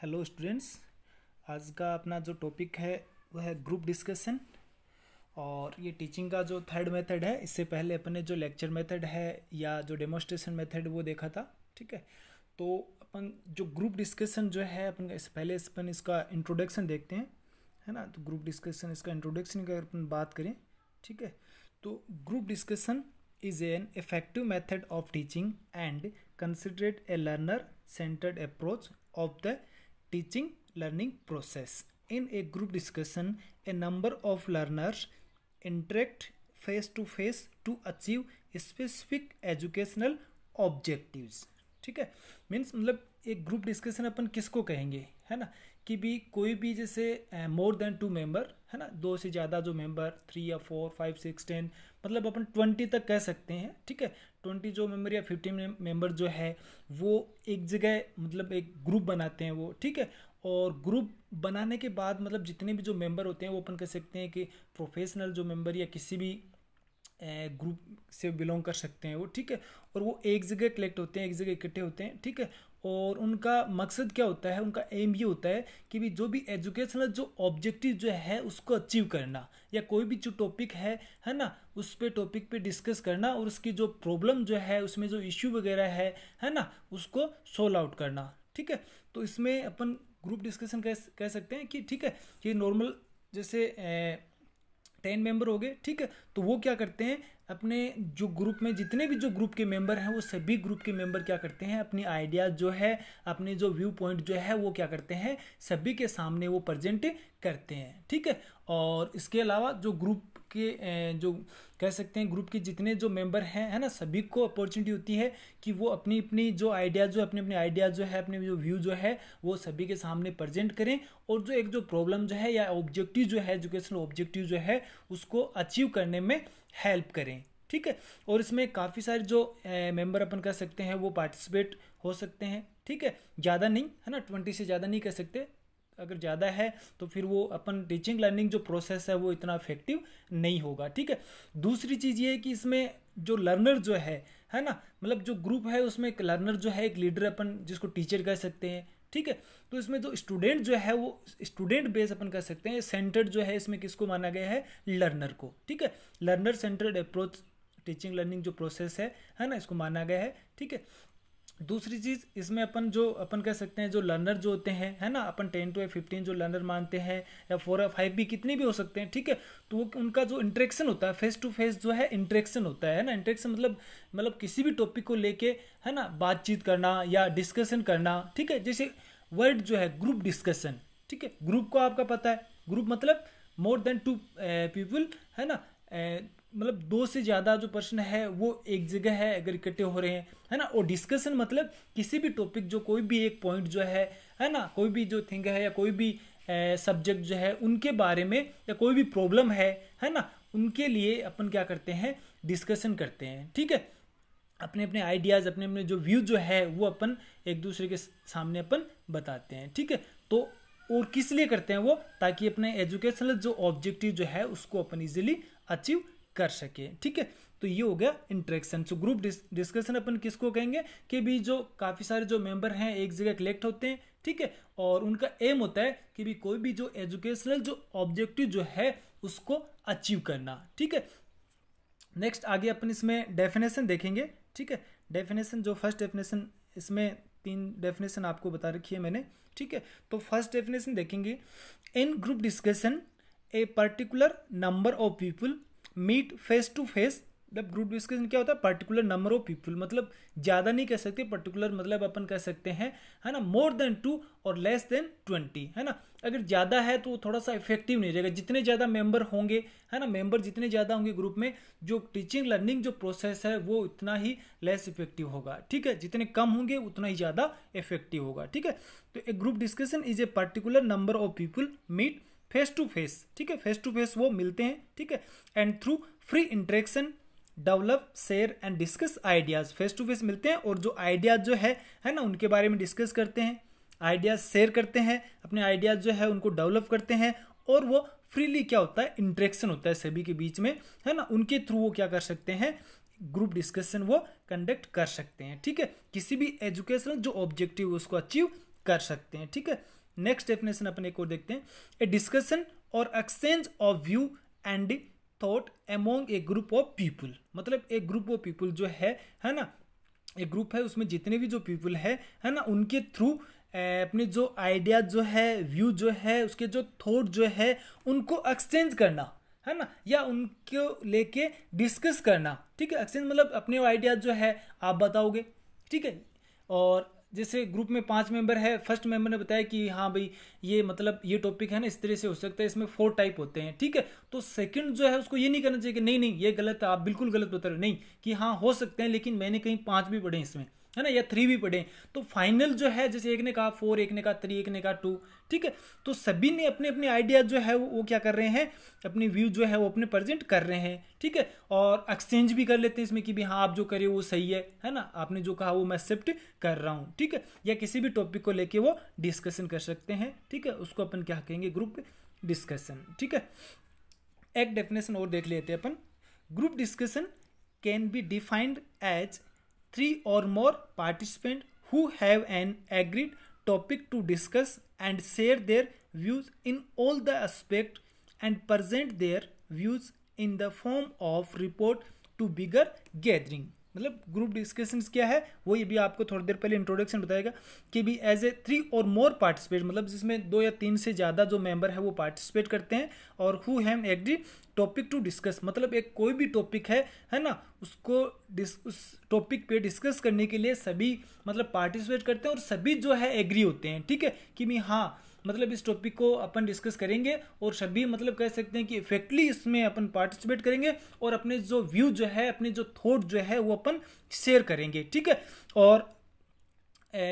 Hello students आज का अपना जो टॉपिक है वह है ग्रुप डिस्कशन और ये टीचिंग का जो थर्ड मेथड है इससे पहले अपने जो लेक्चर मेथड है या जो डेमोस्ट्रेशन मेथड वो देखा था ठीक है तो अपन जो ग्रुप डिस्कशन जो है अपन इस पहले अपन इसका इंट्रोडक्शन देखते हैं है ना तो ग्रुप डिस्कशन इसका इंट्रोडक्शन की अगर अपन बात करें ठीक है तो group discussion is an effective method of teaching and considered a learner centred approach of the teaching learning process in a group discussion a number of learners interact face to face to achieve specific educational objectives ठीक है means मतलब एक group discussion अपन किसको कहेंगे है ना कि भी कोई भी जैसे मोर देन टू मेंबर है ना दो से ज़्यादा जो मेंबर थ्री या फोर फाइव सिक्स टेन मतलब अपन ट्वेंटी तक कह सकते हैं ठीक है ट्वेंटी जो मेंबर या फिफ्टीन मेंबर जो है वो एक जगह मतलब एक ग्रुप बनाते हैं वो ठीक है और ग्रुप बनाने के बाद मतलब जितने भी जो मेंबर होते हैं वो अपन कह सकते हैं कि प्रोफेशनल जो मेंबर या किसी भी ग्रुप से बिलोंग कर सकते हैं वो ठीक है और वो एक जगह कलेक्ट होते हैं एक जगह इकट्ठे होते हैं ठीक है और उनका मकसद क्या होता है उनका एम ये होता है कि भी जो भी एजुकेशनल जो ऑब्जेक्टिव जो है उसको अचीव करना या कोई भी जो टॉपिक है है ना उस पर टॉपिक पे डिस्कस करना और उसकी जो प्रॉब्लम जो है उसमें जो इश्यू वगैरह है है ना उसको सोल्व आउट करना ठीक है तो इसमें अपन ग्रुप डिस्कशन कह कह सकते हैं कि ठीक है ये नॉर्मल जैसे ए, टेन मेंबर हो गए ठीक है तो वो क्या करते हैं अपने जो ग्रुप में जितने भी जो ग्रुप के मेंबर हैं वो सभी ग्रुप के मेंबर क्या करते हैं अपनी आइडिया जो है अपने जो व्यू पॉइंट जो है वो क्या करते हैं सभी के सामने वो प्रजेंट करते हैं ठीक है और इसके अलावा जो ग्रुप के जो कह सकते हैं ग्रुप के जितने जो मेंबर हैं है ना सभी को अपॉर्चुनिटी होती है कि वो अपनी अपनी जो आइडिया जो अपने अपने आइडिया जो है अपने जो व्यू जो है वो सभी के सामने प्रेजेंट करें और जो एक जो प्रॉब्लम जो है या ऑब्जेक्टिव जो है एजुकेशनल ऑब्जेक्टिव जो है उसको अचीव करने में हेल्प करें ठीक है और इसमें काफ़ी सारे जो मेंबर अपन कर सकते हैं वो पार्टिसिपेट हो सकते हैं ठीक है ज़्यादा नहीं है ना ट्वेंटी से ज़्यादा नहीं कर सकते अगर ज़्यादा है तो फिर वो अपन टीचिंग लर्निंग जो प्रोसेस है वो इतना इफेक्टिव नहीं होगा ठीक है दूसरी चीज़ ये है कि इसमें जो लर्नर जो है है ना मतलब जो ग्रुप है उसमें एक लर्नर जो है एक लीडर अपन जिसको टीचर कह सकते हैं ठीक है तो इसमें जो स्टूडेंट जो है वो स्टूडेंट बेस अपन कर सकते हैं सेंटर्ड जो है इसमें किसको माना गया है लर्नर को ठीक है learner centred approach teaching learning जो प्रोसेस है है ना इसको माना गया है ठीक है दूसरी चीज़ इसमें अपन जो अपन कह सकते हैं जो लर्नर जो होते हैं है ना अपन टेन टू या फिफ्टीन जो लर्नर मानते हैं या फोर या फाइव भी कितने भी हो सकते हैं ठीक है तो वो उनका जो इंट्रेक्शन होता है फेस टू फेस जो है इंट्रेक्शन होता है ना इंट्रेक्शन मतलब मतलब किसी भी टॉपिक को लेके है ना बातचीत करना या डिस्कशन करना ठीक है जैसे वर्ड जो है ग्रुप डिस्कशन ठीक है ग्रुप को आपका पता है ग्रुप मतलब मोर देन टू पीपल है ना eh, मतलब दो से ज़्यादा जो पर्सन है वो एक जगह है अगर इकट्ठे हो रहे हैं है ना और डिस्कशन मतलब किसी भी टॉपिक जो कोई भी एक पॉइंट जो है है ना कोई भी जो थिंग है या कोई भी सब्जेक्ट eh, जो है उनके बारे में या कोई भी प्रॉब्लम है है ना उनके लिए अपन क्या करते हैं डिस्कशन करते हैं ठीक है अपने अपने आइडियाज़ अपने अपने जो व्यू जो है वो अपन एक दूसरे के सामने अपन बताते हैं ठीक है तो और किस लिए करते हैं वो ताकि अपने एजुकेशनल जो ऑब्जेक्टिव जो है उसको अपन इजीली अचीव कर सके ठीक है तो ये हो गया इंट्रैक्शन सो ग्रुप डिस्कशन अपन किसको कहेंगे कि भी जो काफ़ी सारे जो मेंबर हैं एक जगह कलेक्ट होते हैं ठीक है और उनका एम होता है कि भी कोई भी जो एजुकेशनल जो ऑब्जेक्टिव जो है उसको अचीव करना ठीक है नेक्स्ट आगे अपन इसमें डेफिनेशन देखेंगे ठीक है डेफिनेशन जो फर्स्ट डेफिनेशन इसमें तीन डेफिनेशन आपको बता रखी है मैंने ठीक है तो फर्स्ट डेफिनेशन देखेंगे in group discussion a particular number of people meet face to face मतलब ग्रुप डिस्कशन क्या होता है पर्टिकुलर नंबर ऑफ पीपल मतलब ज़्यादा नहीं कह सकते पर्टिकुलर मतलब अपन कह सकते हैं है ना मोर देन टू और लेस देन ट्वेंटी है ना अगर ज़्यादा है तो थोड़ा सा इफेक्टिव नहीं रहेगा जितने ज़्यादा मेंबर होंगे है ना मेंबर जितने ज़्यादा होंगे ग्रुप में जो टीचिंग लर्निंग जो प्रोसेस है वो उतना ही लेस इफेक्टिव होगा ठीक है जितने कम होंगे उतना ही ज़्यादा इफेक्टिव होगा ठीक है तो a group discussion is a particular number of people meet face to face ठीक है फेस टू फेस वो मिलते हैं ठीक है and through free interaction develop share and discuss ideas face to face मिलते हैं और जो आइडियाज जो है है ना उनके बारे में डिस्कस करते हैं आइडियाज शेयर करते हैं अपने आइडियाज जो है उनको डेवलप करते हैं और वो फ्रीली क्या होता है इंट्रेक्शन होता है सभी के बीच में है ना उनके थ्रू वो क्या कर सकते हैं ग्रुप डिस्कशन वो कंडक्ट कर सकते हैं ठीक है किसी भी एजुकेशनल जो ऑब्जेक्टिव उसको अचीव कर सकते हैं ठीक है नेक्स्ट डेफिनेशन अपन एक और देखते हैं ए डिस्कशन और exchange of view and thought among a group of people मतलब एक ग्रुप ऑफ पीपल जो है है ना एक ग्रुप है उसमें जितने भी जो पीपल है है ना उनके थ्रू अपने जो आइडिया जो है व्यू जो है उसके जो थॉट जो है उनको एक्सचेंज करना है ना या उनको लेके डिस्कस करना ठीक है एक्सचेंज मतलब अपने आइडिया जो है आप बताओगे ठीक है और जैसे ग्रुप में पांच मेंबर है फर्स्ट मेंबर ने बताया कि हाँ भाई ये मतलब ये टॉपिक है ना इस तरह से हो सकता है इसमें फोर टाइप होते हैं ठीक है तो सेकंड जो है उसको ये नहीं करना चाहिए कि नहीं नहीं ये गलत है आप बिल्कुल गलत बता रहे नहीं कि हाँ हो सकते हैं लेकिन मैंने कहीं पाँच भी पढ़े इसमें है ना या थ्री भी पढ़े तो फाइनल जो है जैसे एक ने कहा फोर एक ने कहा थ्री एक ने कहा टू ठीक है तो सभी ने अपने अपने आइडियाज जो है वो, वो क्या कर रहे हैं अपने व्यू जो है वो अपने प्रेजेंट कर रहे हैं ठीक है और एक्सचेंज भी कर लेते हैं इसमें कि भाई हाँ आप जो करे वो सही है है ना आपने जो कहा वो मैं एक्सेप्ट कर रहा हूँ ठीक है या किसी भी टॉपिक को लेके वो डिस्कशन कर सकते हैं ठीक है उसको अपन क्या कहेंगे ग्रुप डिस्कशन ठीक है एक डेफिनेशन और देख लेते हैं अपन group discussion can be defined as three or more participants who have an agreed topic to discuss and share their views in all the aspects and present their views in the form of report to bigger gathering. मतलब group discussion क्या है वो ये भी आपको थोड़ी देर पहले introduction बताएगा कि भी एज ए थ्री और मोर पार्टिसिपेट मतलब जिसमें दो या तीन से ज़्यादा जो मेंबर है वो पार्टिसिपेट करते हैं और who have agree topic to discuss मतलब एक कोई भी टॉपिक है है ना उसको डिस उस टॉपिक पे डिस्कस करने के लिए सभी मतलब पार्टिसिपेट करते हैं और सभी जो है एग्री होते हैं ठीक है कि भाई हाँ मतलब इस टॉपिक को अपन डिस्कस करेंगे और सभी मतलब कह सकते हैं कि इफेक्टली इसमें अपन पार्टिसिपेट करेंगे और अपने जो व्यू जो है अपने जो थॉट जो है वो अपन शेयर करेंगे ठीक है और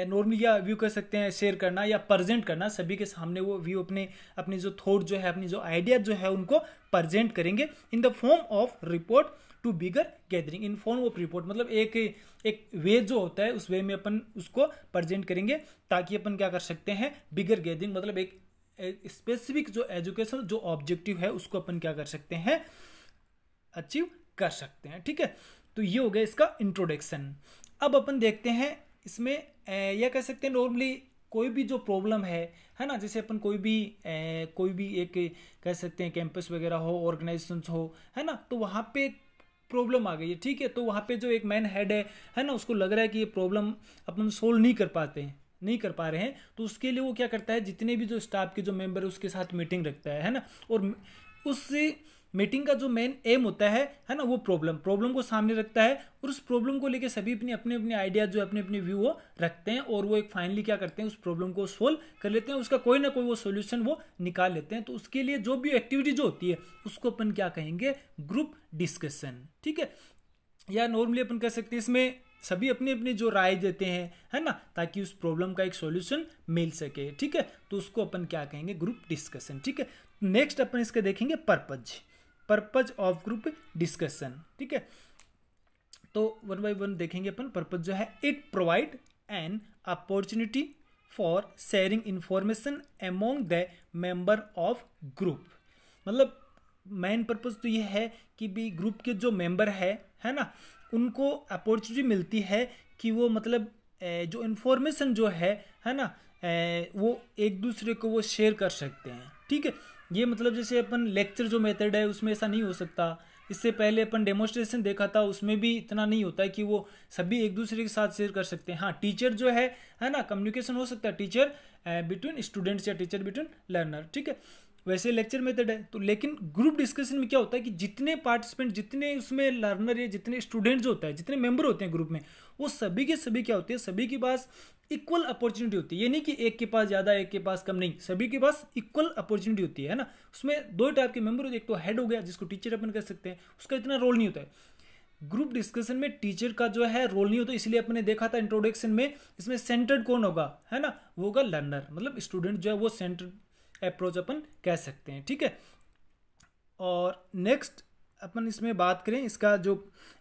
नॉर्मली या व्यू कर सकते हैं शेयर करना या प्रेजेंट करना सभी के सामने वो व्यू अपने अपने जो थॉट जो है अपनी जो आइडिया जो है उनको प्रेजेंट करेंगे in the form of report to bigger gathering in form of report मतलब एक एक वे जो होता है उस वे में अपन उसको प्रजेंट करेंगे ताकि अपन क्या कर सकते हैं बिगर गैदरिंग मतलब एक स्पेसिफिक जो एजुकेशन जो ऑब्जेक्टिव है उसको अपन क्या कर सकते हैं अचीव कर सकते हैं ठीक है तो ये हो गया इसका इंट्रोडक्शन अब अपन देखते हैं इसमें यह कह सकते हैं नॉर्मली कोई भी जो प्रॉब्लम है है ना जैसे अपन कोई भी ए, कोई भी एक कह सकते हैं कैंपस वगैरह हो ऑर्गेनाइजेशन हो है ना तो वहाँ पे प्रॉब्लम आ गई है ठीक है तो वहाँ पे जो एक मैन हेड है है ना उसको लग रहा है कि ये प्रॉब्लम अपन सोल्व नहीं कर पाते हैं नहीं कर पा रहे हैं तो उसके लिए वो क्या करता है जितने भी जो स्टाफ के जो मेंबर है उसके साथ मीटिंग रखता है है ना और उससे मीटिंग का जो मेन एम होता है है ना वो प्रॉब्लम प्रॉब्लम को सामने रखता है और उस प्रॉब्लम को लेकर सभी अपने अपने अपने आइडियाज जो अपने अपने व्यू वो रखते हैं और वो एक फाइनली क्या करते हैं उस प्रॉब्लम को सोल्व कर लेते हैं उसका कोई ना कोई वो सोल्यूशन वो निकाल लेते हैं तो उसके लिए जो भी एक्टिविटी जो होती है उसको अपन क्या कहेंगे ग्रुप डिस्कशन ठीक है या नॉर्मली अपन कह सकते हैं इसमें सभी अपने अपने जो राय देते हैं है ना ताकि उस प्रॉब्लम का एक सॉल्यूशन मिल सके ठीक है तो उसको अपन क्या कहेंगे ग्रुप डिस्कशन ठीक है नेक्स्ट अपन इसके देखेंगे purpose purpose of group discussion ठीक है तो वन बाई वन देखेंगे अपन पर्पज जो है it provide an opportunity for sharing information among the member of group मतलब मेन पर्पज़ तो ये है कि भी ग्रुप के जो मेंबर है है ना उनको अपॉर्चुनिटी मिलती है कि वो मतलब जो इन्फॉर्मेशन जो है है ना वो एक दूसरे को वो शेयर कर सकते हैं ठीक है ये मतलब जैसे अपन लेक्चर जो मेथड है उसमें ऐसा नहीं हो सकता इससे पहले अपन डेमोस्ट्रेशन देखा था उसमें भी इतना नहीं होता है कि वो सभी एक दूसरे के साथ शेयर कर सकते हैं हाँ टीचर जो है है ना कम्युनिकेशन हो सकता है टीचर बिटवीन स्टूडेंट्स या टीचर बिटवीन लर्नर ठीक है वैसे लेक्चर मेथड है तो लेकिन ग्रुप डिस्कशन में क्या होता है कि जितने पार्टिसिपेंट जितने उसमें लर्नर या जितने स्टूडेंट्स होता है जितने मेंबर होते हैं ग्रुप में वो सभी के सभी क्या होते हैं सभी के पास इक्वल अपॉर्चुनिटी होती है ये नहीं कि एक के पास ज़्यादा एक के पास कम नहीं सभी के पास इक्वल अपॉर्चुनिटी होती है ना उसमें दो टाइप के मेंबर होते हैं एक तो हेड हो गया जिसको टीचर अपन कर सकते हैं उसका इतना रोल नहीं होता है ग्रुप डिस्कशन में टीचर का जो है रोल नहीं होता इसलिए अपने देखा था इंट्रोडक्शन में इसमें सेंटर्ड कौन होगा है ना वो होगा लर्नर मतलब स्टूडेंट जो है वो सेंटर्ड अप्रोच अपन कह सकते हैं ठीक है और नेक्स्ट अपन इसमें बात करें इसका जो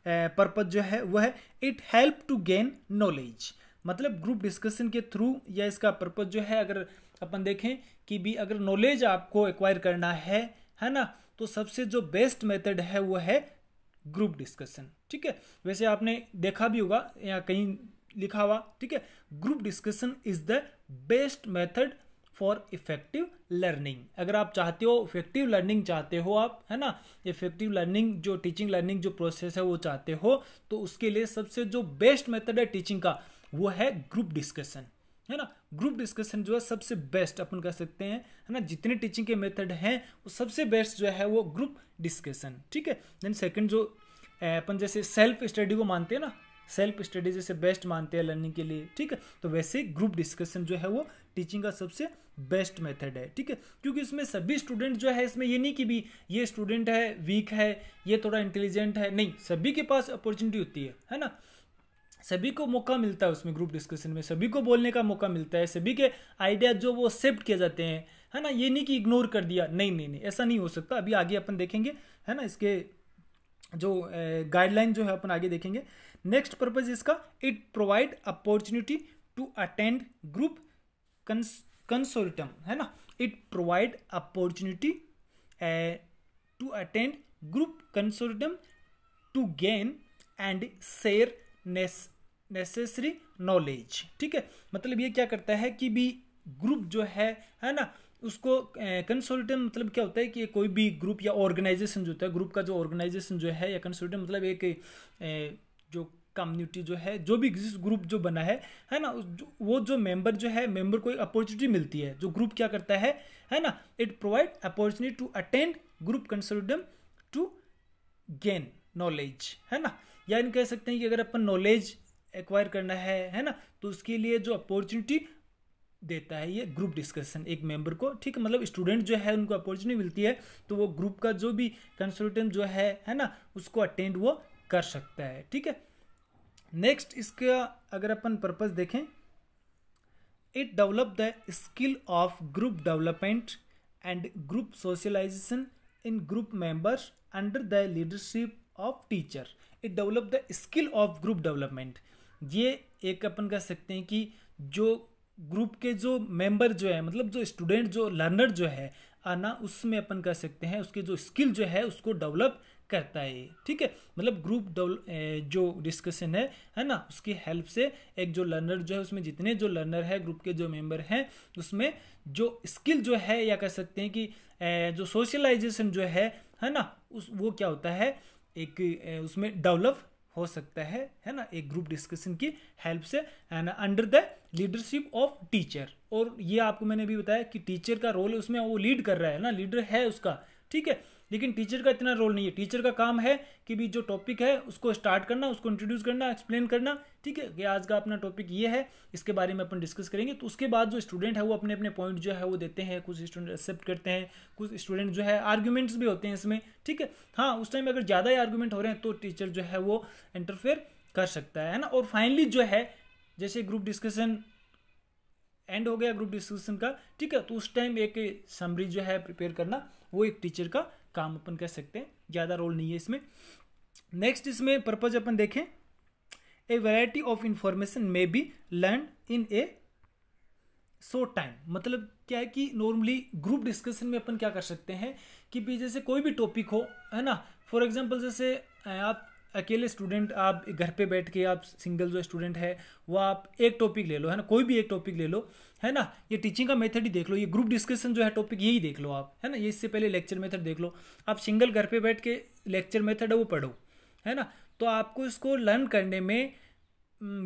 पर्पज जो है वह है it help to gain knowledge मतलब ग्रुप डिस्कशन के थ्रू या इसका पर्पज जो है अगर अपन देखें कि भी अगर नॉलेज आपको एक्वायर करना है है ना तो सबसे जो बेस्ट मेथड है वो है ग्रुप डिस्कशन ठीक है वैसे आपने देखा भी होगा या कहीं लिखा हुआ ठीक है group discussion is the best method for effective learning अगर आप चाहते हो इफेक्टिव लर्निंग चाहते हो आप है ना इफेक्टिव लर्निंग जो टीचिंग लर्निंग जो प्रोसेस है वो चाहते हो तो उसके लिए सबसे जो बेस्ट मेथड है टीचिंग का वो है ग्रुप डिस्कशन है ना ग्रुप डिस्कशन जो है सबसे बेस्ट अपन कह सकते हैं है ना जितने टीचिंग के मेथड हैं वो सबसे बेस्ट जो है वो ग्रुप डिस्कशन ठीक है देन सेकंड जो अपन जैसे सेल्फ स्टडी को मानते हैं ना सेल्फ स्टडी जैसे बेस्ट मानते हैं लर्निंग के लिए ठीक है तो वैसे ग्रुप डिस्कशन जो है वो टीचिंग का सबसे बेस्ट मेथड है ठीक है क्योंकि इसमें सभी स्टूडेंट जो है इसमें ये नहीं कि भी ये स्टूडेंट है वीक है ये थोड़ा इंटेलिजेंट है नहीं सभी के पास अपॉर्चुनिटी होती है है ना सभी को मौका मिलता है उसमें ग्रुप डिस्कशन में सभी को बोलने का मौका मिलता है सभी के आइडिया जो वो एक्सेप्ट किए जाते हैं है ना ये नहीं कि इग्नोर कर दिया नहीं नहीं नहीं ऐसा नहीं हो सकता अभी आगे अपन देखेंगे है ना इसके जो गाइडलाइन जो है अपन आगे देखेंगे नेक्स्ट पर्पज इसका it provide opportunity to attend group consortium है ना it provide opportunity to attend group consortium to gain and share necessary knowledge ठीक है मतलब ये क्या करता है कि भी ग्रुप जो है है ना उसको कंसोल्टम uh, मतलब क्या होता है कि कोई भी ग्रुप या ऑर्गेनाइजेशन जो होता है ग्रुप का जो ऑर्गेनाइजेशन जो है या कंसोल्टम मतलब एक uh, जो कम्युनिटी जो है जो भी एग्जिस्ट ग्रुप जो बना है है ना वो जो मेंबर जो है मेंबर को एक अपॉर्चुनिटी मिलती है जो ग्रुप क्या करता है है ना it provide opportunity to attend group consortium to gain knowledge है ना या इन कह सकते हैं कि अगर अपन नॉलेज एक्वायर करना है है ना तो उसके लिए जो अपॉर्चुनिटी देता है ये ग्रुप डिस्कशन एक मेंबर को ठीक मतलब स्टूडेंट जो है उनको अपॉर्चुनिटी मिलती है तो वो ग्रुप का जो भी कंसल्टेंट जो है है ना उसको अटेंड वो कर सकता है ठीक है नेक्स्ट इसका अगर अपन पर्पस देखें it develop the skill of group development and group socialisation in group members under the leadership of teacher it develop the skill of group development ये एक अपन कह सकते हैं कि जो ग्रुप के जो मेंबर मतलब जो है मतलब जो स्टूडेंट जो लर्नर जो है आना उसमें अपन कह सकते हैं उसकी जो स्किल जो है उसको डेवलप करता है ठीक है मतलब ग्रुप जो डिस्कशन है है ना उसकी हेल्प से एक जो लर्नर जो है उसमें जितने जो लर्नर है ग्रुप के जो मेंबर हैं उसमें जो स्किल जो है या कह सकते हैं कि जो सोशलाइजेशन जो है है ना उस वो क्या होता है एक उसमें डेवलप हो सकता है है ना एक ग्रुप डिस्कशन की हेल्प से है ना under the leadership of teacher और ये आपको मैंने भी बताया कि टीचर का रोल है उसमें वो लीड कर रहा है ना लीडर है उसका ठीक है लेकिन टीचर का इतना रोल नहीं है टीचर का काम है कि भी जो टॉपिक है उसको स्टार्ट करना उसको इंट्रोड्यूस करना एक्सप्लेन करना ठीक है कि आज का अपना टॉपिक ये है इसके बारे में अपन डिस्कस करेंगे तो उसके बाद जो स्टूडेंट है वो अपने अपने पॉइंट जो है वो देते हैं कुछ स्टूडेंट एक्सेप्ट करते हैं कुछ स्टूडेंट जो है आर्ग्यूमेंट्स भी होते हैं इसमें ठीक है हाँ उस टाइम अगर ज़्यादा ही आर्ग्यूमेंट हो रहे हैं तो टीचर जो है वो इंटरफेयर कर सकता है ना और फाइनली जो है जैसे ग्रुप डिस्कशन एंड हो गया ग्रुप डिस्कशन का ठीक है तो उस टाइम एक समरी जो है प्रिपेयर करना वो एक टीचर का काम अपन कह सकते हैं ज़्यादा रोल नहीं है इसमें नेक्स्ट इसमें पर्पज अपन देखें a variety of information may be learn in a so time मतलब क्या है कि नॉर्मली ग्रुप डिस्कशन में अपन क्या कर सकते हैं कि भी जैसे कोई भी टॉपिक हो है ना फॉर एग्जाम्पल जैसे आप अकेले स्टूडेंट आप घर पे बैठ के आप सिंगल जो स्टूडेंट है वो आप एक टॉपिक ले लो है ना कोई भी एक टॉपिक ले लो है ना ये टीचिंग का मेथड ही देख लो ये ग्रुप डिस्कशन जो है टॉपिक यही देख लो आप है ना ये इससे पहले लेक्चर मेथड देख लो आप सिंगल घर पर बैठ के लेक्चर मेथड है वो पढ़ो है ना तो आपको इसको लर्न करने में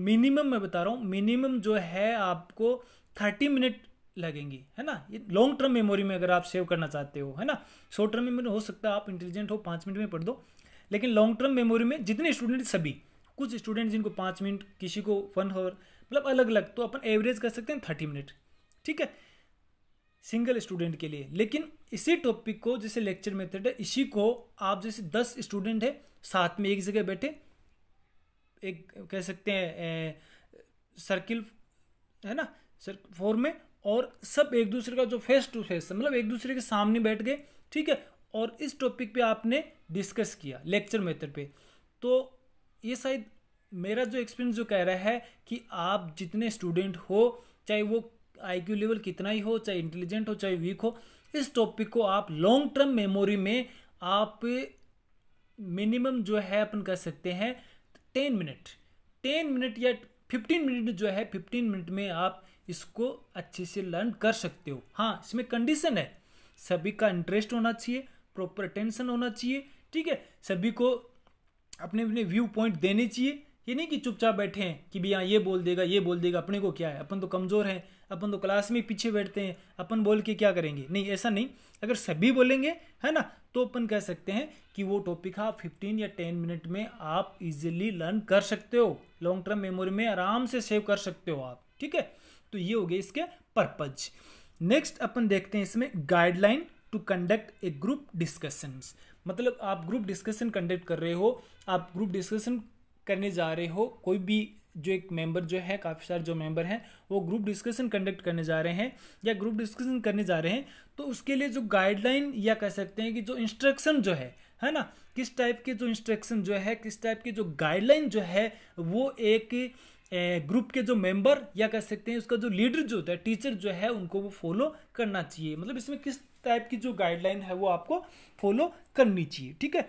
मिनिमम मैं बता रहा हूँ मिनिमम जो है आपको थर्टी मिनट लगेंगी है ना ये लॉन्ग टर्म मेमोरी में अगर आप सेव करना चाहते हो है ना शॉर्ट टर्म मेमोरी हो सकता है आप इंटेलिजेंट हो पाँच मिनट में पढ़ दो लेकिन लॉन्ग टर्म मेमोरी में जितने स्टूडेंट सभी कुछ स्टूडेंट जिनको पाँच मिनट किसी को वन आवर मतलब अलग अलग तो अपन एवरेज कर सकते हैं थर्टी मिनट ठीक है सिंगल स्टूडेंट के लिए लेकिन इसी टॉपिक को जैसे लेक्चर मेथड है इसी को आप जैसे दस स्टूडेंट है साथ में एक जगह बैठे एक कह सकते हैं सर्किल है ना सर फोर में और सब एक दूसरे का जो फेस टू फेस मतलब एक दूसरे के सामने बैठ गए ठीक है और इस टॉपिक पे आपने डिस्कस किया लेक्चर मेथड पे तो ये शायद मेरा जो एक्सपीरियंस जो कह रहा है कि आप जितने स्टूडेंट हो चाहे वो आईक्यू लेवल कितना ही हो चाहे इंटेलिजेंट हो चाहे वीक हो इस टॉपिक को आप लॉन्ग टर्म मेमोरी में आप मिनिमम जो है अपन कर सकते हैं टेन मिनट टेन मिनट या फिफ्टीन मिनट जो है फिफ्टीन मिनट में आप इसको अच्छे से लर्न कर सकते हो हाँ इसमें कंडीशन है सभी का इंटरेस्ट होना चाहिए प्रॉपर टेंशन होना चाहिए ठीक है सभी को अपने अपने व्यू पॉइंट देने चाहिए ये नहीं कि चुपचाप बैठे हैं कि भैया ये बोल देगा ये बोल देगा अपने को क्या है अपन तो कमज़ोर हैं अपन तो क्लास में पीछे बैठते हैं अपन बोल के क्या करेंगे नहीं ऐसा नहीं अगर सभी बोलेंगे है ना तो अपन कह सकते हैं कि वो टॉपिक आप फिफ्टीन या टेन मिनट में आप इजिली लर्न कर सकते हो लॉन्ग टर्म मेमोरी में आराम से सेव कर सकते हो आप ठीक है तो ये हो गए इसके पर्पज नेक्स्ट अपन देखते हैं इसमें guideline to conduct a group discussions मतलब आप ग्रुप डिस्कशन कंडक्ट कर रहे हो आप ग्रुप डिस्कशन करने जा रहे हो कोई भी जो एक मेंबर जो है काफ़ी सारे जो मेंबर हैं वो ग्रुप डिस्कशन कंडक्ट करने जा रहे हैं या ग्रुप डिस्कशन करने जा रहे हैं तो उसके लिए जो गाइडलाइन या कह सकते हैं कि जो इंस्ट्रक्शन जो है है ना किस टाइप के जो इंस्ट्रक्शन जो है किस टाइप की जो गाइडलाइन जो है वो एक ग्रुप के जो मेंबर या कह सकते हैं उसका जो लीडर जो होता है टीचर जो है उनको वो फॉलो करना चाहिए मतलब इसमें किस टाइप की जो गाइडलाइन है वो आपको फॉलो करनी चाहिए ठीक है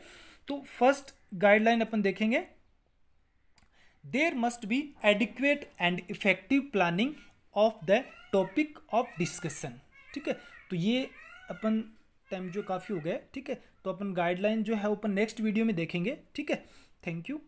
तो फर्स्ट गाइडलाइन अपन देखेंगे there must be adequate and effective planning of the topic of discussion ठीक है तो ये अपन टाइम जो काफ़ी हो गया ठीक है तो अपन गाइडलाइन जो है अपन नेक्स्ट वीडियो में देखेंगे ठीक है थैंक यू